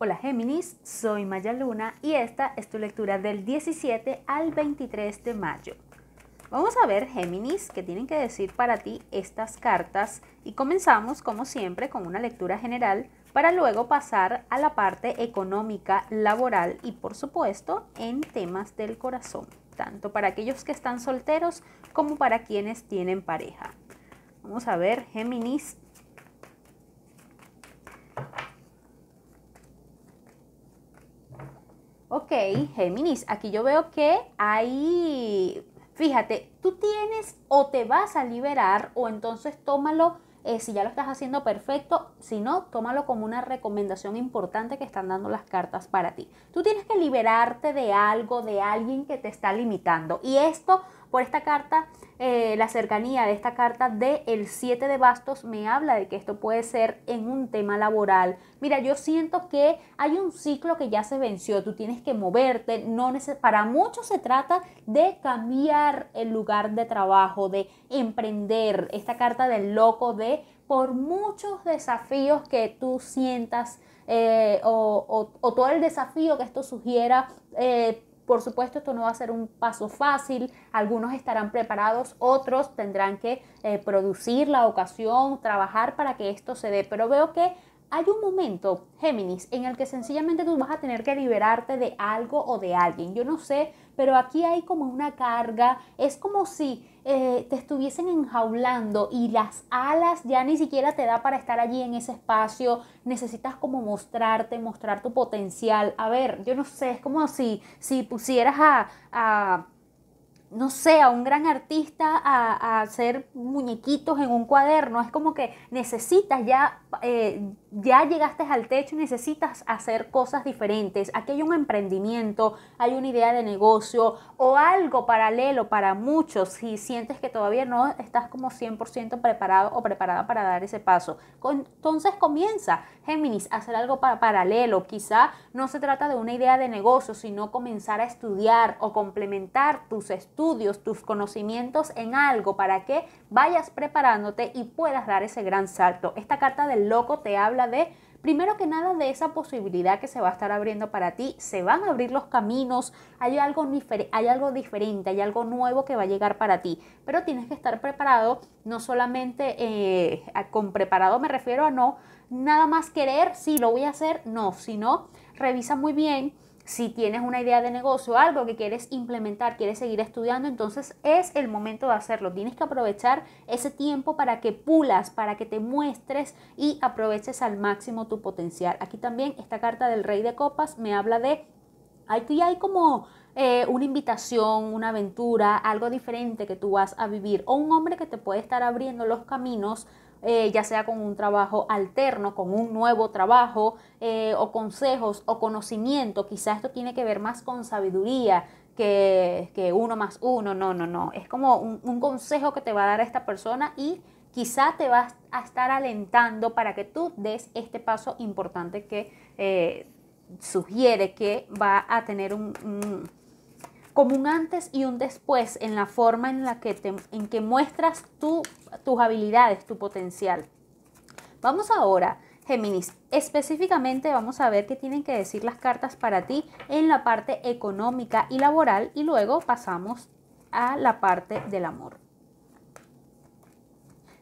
Hola Géminis, soy Maya Luna y esta es tu lectura del 17 al 23 de mayo. Vamos a ver Géminis qué tienen que decir para ti estas cartas y comenzamos como siempre con una lectura general para luego pasar a la parte económica, laboral y por supuesto en temas del corazón, tanto para aquellos que están solteros como para quienes tienen pareja. Vamos a ver Géminis Ok, Géminis, aquí yo veo que ahí, fíjate, tú tienes o te vas a liberar o entonces tómalo, eh, si ya lo estás haciendo perfecto, si no, tómalo como una recomendación importante que están dando las cartas para ti. Tú tienes que liberarte de algo, de alguien que te está limitando. Y esto por esta carta, eh, la cercanía de esta carta de el 7 de bastos me habla de que esto puede ser en un tema laboral. Mira, yo siento que hay un ciclo que ya se venció, tú tienes que moverte, no para muchos se trata de cambiar el lugar de trabajo, de emprender, esta carta del loco, de por muchos desafíos que tú sientas eh, o, todo el desafío que esto sugiera, eh, por supuesto, esto no va a ser un paso fácil, algunos estarán preparados, otros tendrán que eh, producir la ocasión, trabajar para que esto se dé, pero veo que hay un momento, Géminis, en el que sencillamente tú vas a tener que liberarte de algo o de alguien. Yo no sé pero aquí hay como una carga, es como si eh, te estuviesen enjaulando y las alas ya ni siquiera te da para estar allí en ese espacio, necesitas como mostrarte, mostrar tu potencial. A ver, yo no sé, es como si, si pusieras a no sé, un gran artista a, hacer muñequitos en un cuaderno. Es como que necesitas ya, eh, ya llegaste al techo y necesitas hacer cosas diferentes. Aquí hay un emprendimiento, hay una idea de negocio o algo paralelo para muchos si sientes que todavía no estás como 100% preparado o preparada para dar ese paso. Entonces comienza, Géminis, hacer algo para paralelo. Quizá no se trata de una idea de negocio, sino comenzar a estudiar o complementar tus estudios estudios, tus conocimientos en algo para que vayas preparándote y puedas dar ese gran salto. Esta carta del loco te habla de primero que nada de esa posibilidad que se va a estar abriendo para ti, se van a abrir los caminos, hay algo, hay algo, diferente, hay algo nuevo que va a llegar para ti, pero tienes que estar preparado, no solamente eh, con preparado me refiero a no, nada más querer, sí, lo voy a hacer, no, sino revisa muy bien si tienes una idea de negocio, algo que quieres implementar, quieres seguir estudiando, entonces es el momento de hacerlo. Tienes que aprovechar ese tiempo para que pulas, para que te muestres y aproveches al máximo tu potencial. Aquí también esta carta del Rey de Copas me habla de Aquí hay como eh, una invitación, una aventura, algo diferente que tú vas a vivir o un hombre que te puede estar abriendo los caminos eh, ya sea con un trabajo alterno, con un nuevo trabajo, eh, o consejos o conocimiento. Quizás esto tiene que ver más con sabiduría, que, uno más uno, no, no, no. Es como un, consejo que te va a dar esta persona y quizá te va a estar alentando para que tú des este paso importante que eh, sugiere que va a tener un, como un antes y un después en la forma en la que te, en que muestras tu tus habilidades, tu potencial. Vamos ahora, Géminis, específicamente vamos a ver qué tienen que decir las cartas para ti en la parte económica y laboral y luego pasamos a la parte del amor.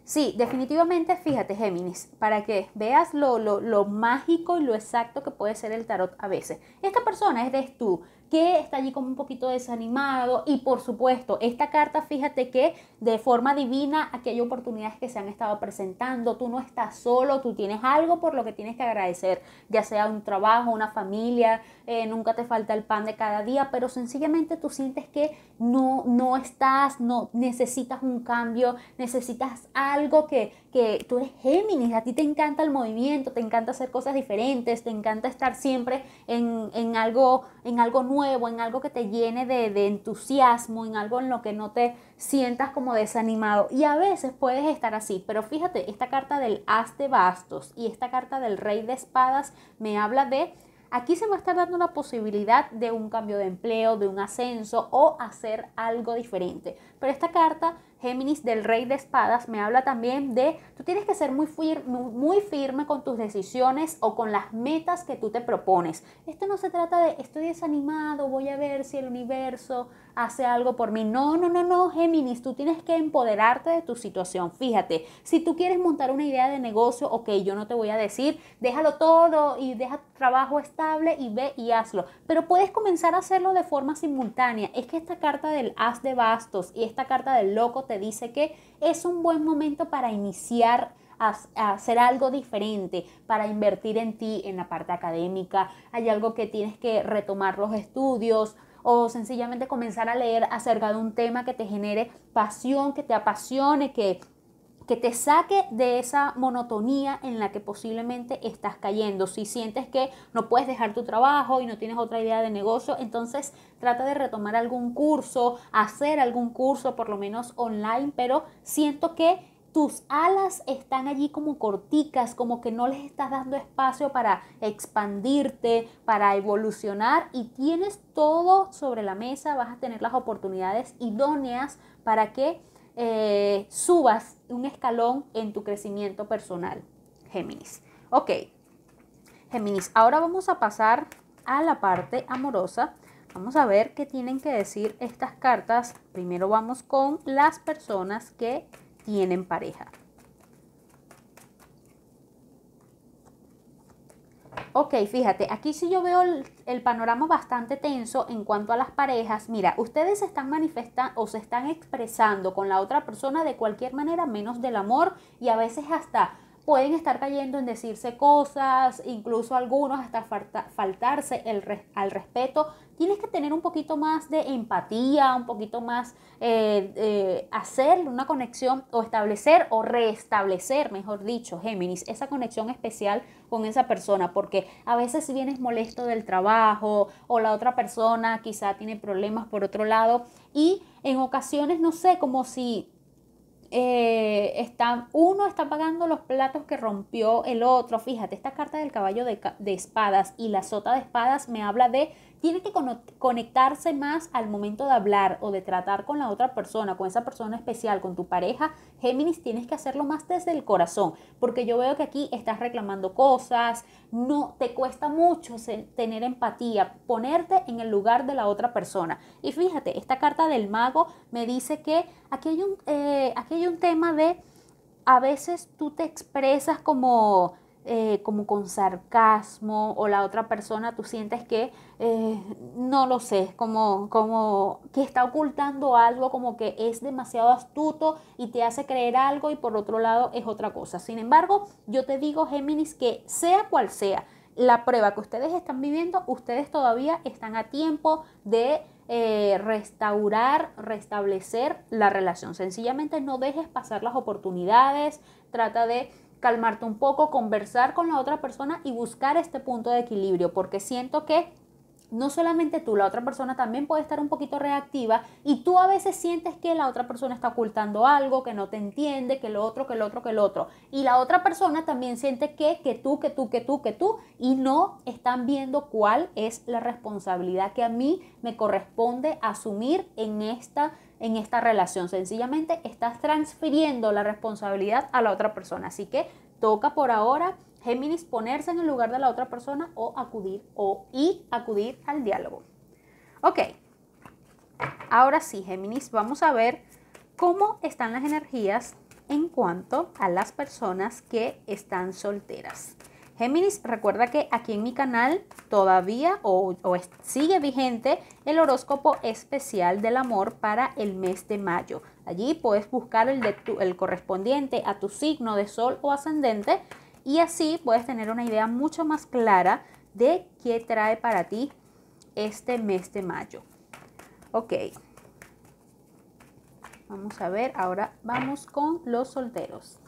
Sí, definitivamente, fíjate Géminis, para que veas lo, lo, mágico y lo exacto que puede ser el tarot a veces. Esta persona es de tú, que está allí como un poquito desanimado. Y por supuesto, esta carta, fíjate que de forma divina, aquí hay oportunidades que se han estado presentando. Tú no estás solo, tú tienes algo por lo que tienes que agradecer, ya sea un trabajo, una familia, eh, nunca te falta el pan de cada día, pero sencillamente tú sientes que no, no estás, no necesitas un cambio, necesitas algo que, que tú eres Géminis, a ti te encanta el movimiento, te encanta hacer cosas diferentes, te encanta estar siempre en algo, en algo nuevo en algo que te llene de, entusiasmo, en algo en lo que no te sientas como desanimado. Y a veces puedes estar así, pero fíjate, esta carta del as de bastos y esta carta del rey de espadas me habla de... Aquí se va a estar dando la posibilidad de un cambio de empleo, de un ascenso o hacer algo diferente. Pero esta carta Géminis del Rey de Espadas me habla también de tú tienes que ser muy firme, muy firme con tus decisiones o con las metas que tú te propones. Esto no se trata de estoy desanimado, voy a ver si el universo hace algo por mí. No, no, no, no, Géminis, tú tienes que empoderarte de tu situación. Fíjate, si tú quieres montar una idea de negocio, ok, yo no te voy a decir, déjalo todo y deja trabajo estable y ve y hazlo. Pero puedes comenzar a hacerlo de forma simultánea. Es que esta carta del as de bastos y esta carta del loco te dice que es un buen momento para iniciar a, hacer algo diferente, para invertir en ti, en la parte académica. Hay algo que tienes que retomar los estudios o sencillamente comenzar a leer acerca de un tema que te genere pasión, que te apasione, que que te saque de esa monotonía en la que posiblemente estás cayendo. Si sientes que no puedes dejar tu trabajo y no tienes otra idea de negocio, entonces trata de retomar algún curso, hacer algún curso, por lo menos online, pero siento que tus alas están allí como corticas, como que no les estás dando espacio para expandirte, para evolucionar y tienes todo sobre la mesa, vas a tener las oportunidades idóneas para que eh, subas un escalón en tu crecimiento personal, Géminis. Ok, Géminis, ahora vamos a pasar a la parte amorosa. Vamos a ver qué tienen que decir estas cartas. Primero vamos con las personas que tienen pareja. Ok, fíjate, aquí si yo veo el, panorama bastante tenso en cuanto a las parejas. Mira, ustedes se están manifestando o se están expresando con la otra persona de cualquier manera, menos del amor y a veces hasta pueden estar cayendo en decirse cosas, incluso algunos hasta faltarse el al respeto. Tienes que tener un poquito más de empatía, un poquito más eh, hacer una conexión o establecer o restablecer, mejor dicho, Géminis, esa conexión especial con esa persona, porque a veces vienes molesto del trabajo o la otra persona quizá tiene problemas por otro lado y en ocasiones, no sé, como si eh, está, uno está pagando los platos que rompió el otro. Fíjate, esta carta del caballo de, de espadas y la sota de espadas me habla de tiene que conectarse más al momento de hablar o de tratar con la otra persona, con esa persona especial, con tu pareja. Géminis, tienes que hacerlo más desde el corazón, porque yo veo que aquí estás reclamando cosas, no te cuesta mucho tener empatía, ponerte en el lugar de la otra persona. Y fíjate, esta carta del mago me dice que aquí hay un, eh, aquí hay un tema de a veces tú te expresas como eh, como con sarcasmo o la otra persona tú sientes que eh, no lo sé, como, como que está ocultando algo, como que es demasiado astuto y te hace creer algo y por otro lado es otra cosa. Sin embargo, yo te digo, Géminis, que sea cual sea la prueba que ustedes están viviendo, ustedes todavía están a tiempo de eh, restaurar, restablecer la relación. Sencillamente no dejes pasar las oportunidades, trata de calmarte un poco, conversar con la otra persona y buscar este punto de equilibrio, porque siento que no solamente tú, la otra persona también puede estar un poquito reactiva y tú a veces sientes que la otra persona está ocultando algo, que no te entiende, que lo otro, que el otro, que el otro. Y la otra persona también siente que, que tú, que tú, que tú, que tú, y no están viendo cuál es la responsabilidad que a mí me corresponde asumir en esta en esta relación. Sencillamente estás transfiriendo la responsabilidad a la otra persona. Así que toca por ahora Géminis, ponerse en el lugar de la otra persona o acudir o y acudir al diálogo. Ok, ahora sí, Géminis, vamos a ver cómo están las energías en cuanto a las personas que están solteras. Géminis, recuerda que aquí en mi canal todavía o, sigue vigente el horóscopo especial del amor para el mes de mayo. Allí puedes buscar el, de tu, el correspondiente a tu signo de sol o ascendente y así puedes tener una idea mucho más clara de qué trae para ti este mes de mayo. Ok. Vamos a ver, ahora vamos con los solteros.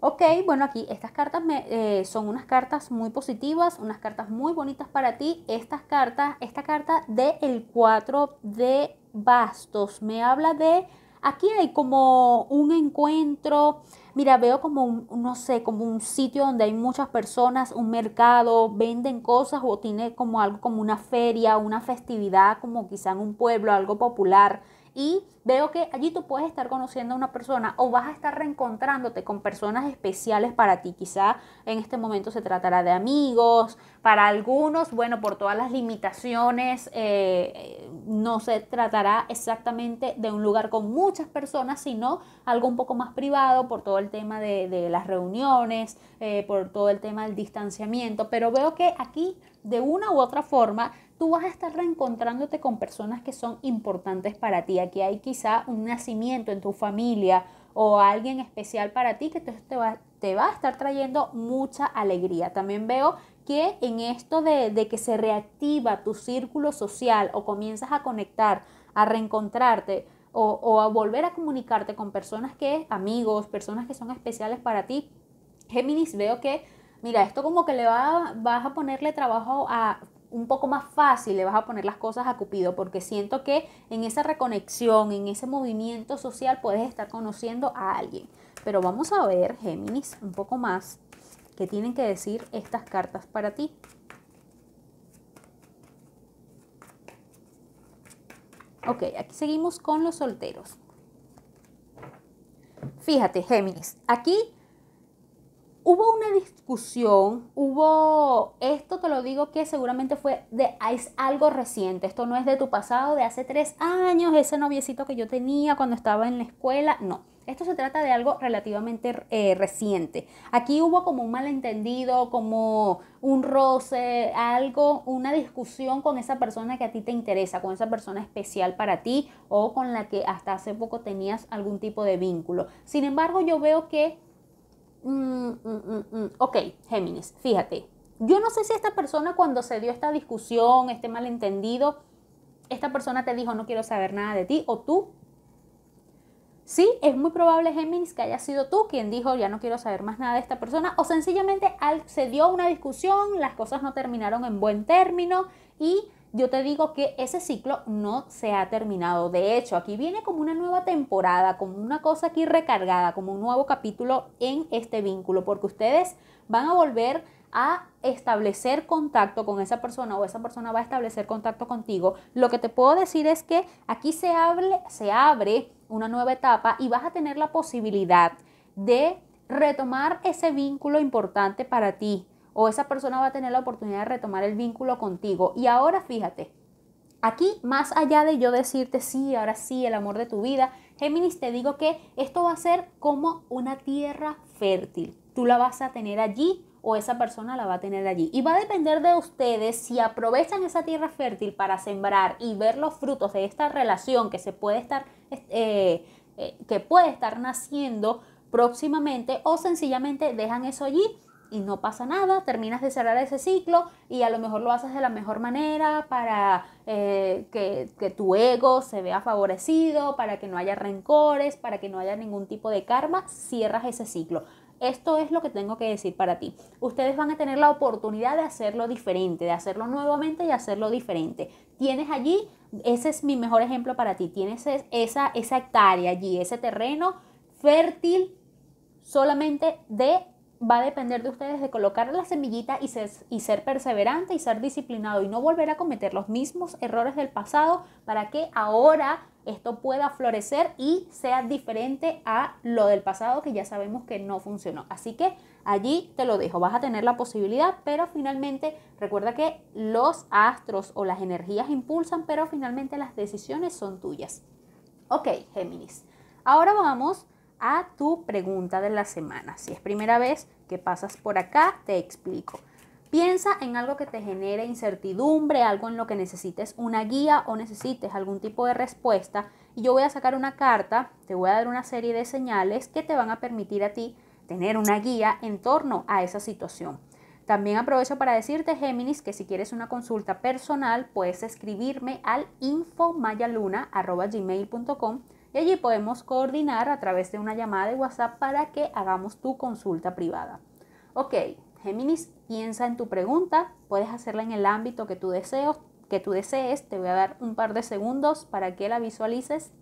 Ok, bueno, aquí estas cartas me, eh, son unas cartas muy positivas, unas cartas muy bonitas para ti. Estas cartas, esta carta del el 4 de bastos me habla de, aquí hay como un encuentro, Mira, veo como un, no sé, como un sitio donde hay muchas personas, un mercado, venden cosas o tiene como algo como una feria, una festividad, como quizá en un pueblo, algo popular y veo que allí tú puedes estar conociendo a una persona o vas a estar reencontrándote con personas especiales para ti. Quizá en este momento se tratará de amigos, para algunos, bueno, por todas las limitaciones, eh, no se tratará exactamente de un lugar con muchas personas, sino algo un poco más privado por todo el tema de, las reuniones, eh, por todo el tema del distanciamiento. Pero veo que aquí, de una u otra forma, tú vas a estar reencontrándote con personas que son importantes para ti. Aquí hay quizá un nacimiento en tu familia o alguien especial para ti que te va, te va a estar trayendo mucha alegría. También veo que en esto de, de que se reactiva tu círculo social o comienzas a conectar, a reencontrarte, o, a volver a comunicarte con personas que, amigos, personas que son especiales para ti. Géminis, veo que, mira, esto como que le va, vas a ponerle trabajo a un poco más fácil le vas a poner las cosas a Cupido, porque siento que en esa reconexión, en ese movimiento social, puedes estar conociendo a alguien. Pero vamos a ver, Géminis, un poco más, qué tienen que decir estas cartas para ti. Ok, aquí seguimos con los solteros. Fíjate, Géminis, aquí hubo una discusión, hubo, esto te lo digo que seguramente fue de es algo reciente, esto no es de tu pasado, de hace tres años, ese noviecito que yo tenía cuando estaba en la escuela, no. Esto se trata de algo relativamente eh, reciente. Aquí hubo como un malentendido, como un roce, algo, una discusión con esa persona que a ti te interesa, con esa persona especial para ti o con la que hasta hace poco tenías algún tipo de vínculo. Sin embargo, yo veo que Mm, mm, mm, ok, Géminis, fíjate. Yo no sé si esta persona cuando se dio esta discusión, este malentendido, esta persona te dijo no quiero saber nada de ti o tú. Sí, es muy probable, Géminis, que haya sido tú quien dijo ya no quiero saber más nada de esta persona o sencillamente se dio una discusión, las cosas no terminaron en buen término y yo te digo que ese ciclo no se ha terminado. De hecho, aquí viene como una nueva temporada, como una cosa aquí recargada, como un nuevo capítulo en este vínculo, porque ustedes van a volver a establecer contacto con esa persona o esa persona va a establecer contacto contigo, lo que te puedo decir es que aquí se, abre una nueva etapa y vas a tener la posibilidad de retomar ese vínculo importante para ti, o esa persona va a tener la oportunidad de retomar el vínculo contigo. Y ahora fíjate, aquí más allá de yo decirte sí, ahora sí, el amor de tu vida, Géminis, te digo que esto va a ser como una tierra fértil. Tú la vas a tener allí o esa persona la va a tener allí. Y va a depender de ustedes si aprovechan esa tierra fértil para sembrar y ver los frutos de esta relación que se puede estar, eh, eh, que puede estar naciendo próximamente o sencillamente dejan eso allí y no pasa nada, terminas de cerrar ese ciclo y a lo mejor lo haces de la mejor manera para eh, que, tu ego se vea favorecido, para que no haya rencores, para que no haya ningún tipo de karma, cierras ese ciclo. Esto es lo que tengo que decir para ti. Ustedes van a tener la oportunidad de hacerlo diferente, de hacerlo nuevamente y hacerlo diferente. Tienes allí, ese es mi mejor ejemplo para ti, tienes esa, esa hectárea allí, ese terreno fértil solamente de va a depender de ustedes de colocar la semillita y ser, perseverante y ser disciplinado y no volver a cometer los mismos errores del pasado para que ahora esto pueda florecer y sea diferente a lo del pasado que ya sabemos que no funcionó. Así que allí te lo dejo, vas a tener la posibilidad, pero finalmente recuerda que los astros o las energías impulsan, pero finalmente las decisiones son tuyas. Ok, Géminis. Ahora vamos a tu pregunta de la semana. Si es primera vez que pasas por acá, te explico. Piensa en algo que te genere incertidumbre, algo en lo que necesites una guía o necesites algún tipo de respuesta. Y yo voy a sacar una carta, te voy a dar una serie de señales que te van a permitir a ti tener una guía en torno a esa situación. También aprovecho para decirte, Géminis, que si quieres una consulta personal, puedes escribirme al infomayaluna.com y allí podemos coordinar a través de una llamada de WhatsApp para que hagamos tu consulta privada. Ok, Géminis, piensa en tu pregunta, puedes hacerla en el ámbito que tú, deseos, que tú desees, te voy a dar un par de segundos para que la visualices.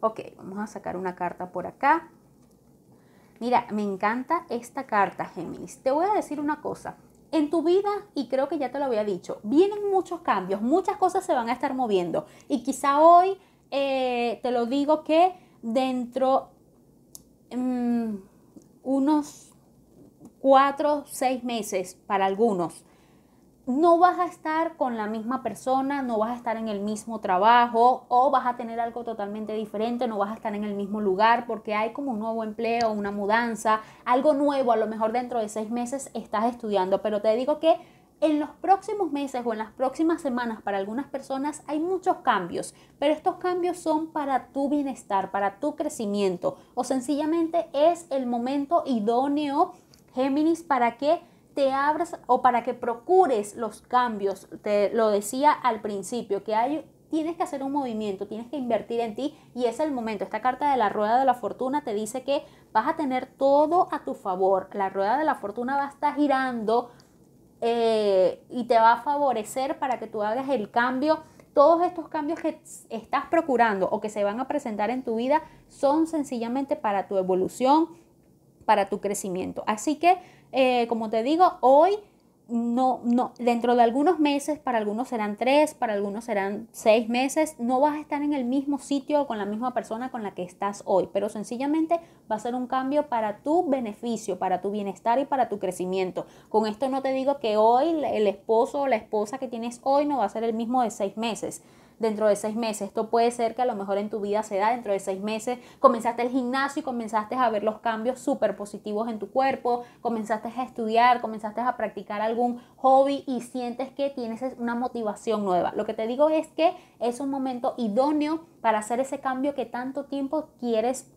Ok, vamos a sacar una carta por acá. Mira, me encanta esta carta, Géminis. Te voy a decir una cosa. En tu vida, y creo que ya te lo había dicho, vienen muchos cambios, muchas cosas se van a estar moviendo. Y quizá hoy eh, te lo digo que dentro mm, unos cuatro, seis meses para algunos, no vas a estar con la misma persona, no vas a estar en el mismo trabajo o vas a tener algo totalmente diferente, no vas a estar en el mismo lugar porque hay como un nuevo empleo, una mudanza, algo nuevo, a lo mejor dentro de seis meses estás estudiando, pero te digo que en los próximos meses o en las próximas semanas para algunas personas hay muchos cambios, pero estos cambios son para tu bienestar, para tu crecimiento o sencillamente es el momento idóneo, Géminis, para que te abras o para que procures los cambios. Te lo decía al principio, que tienes que hacer un movimiento, tienes que invertir en ti y es el momento. Esta carta de la rueda de la fortuna te dice que vas a tener todo a tu favor. La rueda de la fortuna va a estar girando eh, y te va a favorecer para que tú hagas el cambio. Todos estos cambios que estás procurando o que se van a presentar en tu vida son sencillamente para tu evolución, para tu crecimiento. Así que, eh, como te digo, hoy no, no, dentro de algunos meses, para algunos serán tres, para algunos serán seis meses, no vas a estar en el mismo sitio o con la misma persona con la que estás hoy, pero sencillamente va a ser un cambio para tu beneficio, para tu bienestar y para tu crecimiento. Con esto no te digo que hoy el esposo o la esposa que tienes hoy no va a ser el mismo de seis meses dentro de seis meses. Esto puede ser que a lo mejor en tu vida se da dentro de seis meses. Comenzaste el gimnasio y comenzaste a ver los cambios súper positivos en tu cuerpo, comenzaste a estudiar, comenzaste a practicar algún hobby y sientes que tienes una motivación nueva. Lo que te digo es que es un momento idóneo para hacer ese cambio que tanto tiempo quieres,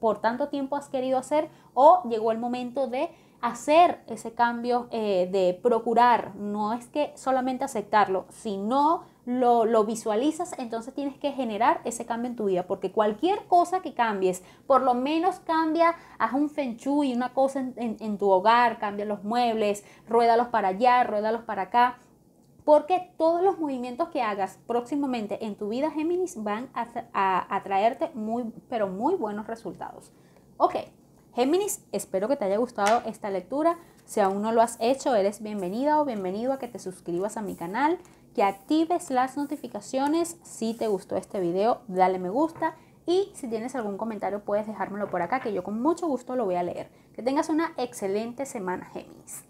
por tanto tiempo has querido hacer o llegó el momento de hacer ese cambio, eh, de procurar, no es que solamente aceptarlo, sino lo, lo, visualizas, entonces tienes que generar ese cambio en tu vida, porque cualquier cosa que cambies, por lo menos cambia, haz un feng shui, una cosa en, tu hogar, cambia los muebles, ruédalos para allá, ruédalos para acá, porque todos los movimientos que hagas próximamente en tu vida, Géminis, van a, traerte muy, pero muy buenos resultados. Ok, Géminis, espero que te haya gustado esta lectura. Si aún no lo has hecho, eres bienvenida o bienvenido a que te suscribas a mi canal, que actives las notificaciones. Si te gustó este video, dale me gusta. Y si tienes algún comentario, puedes dejármelo por acá, que yo con mucho gusto lo voy a leer. Que tengas una excelente semana, Géminis.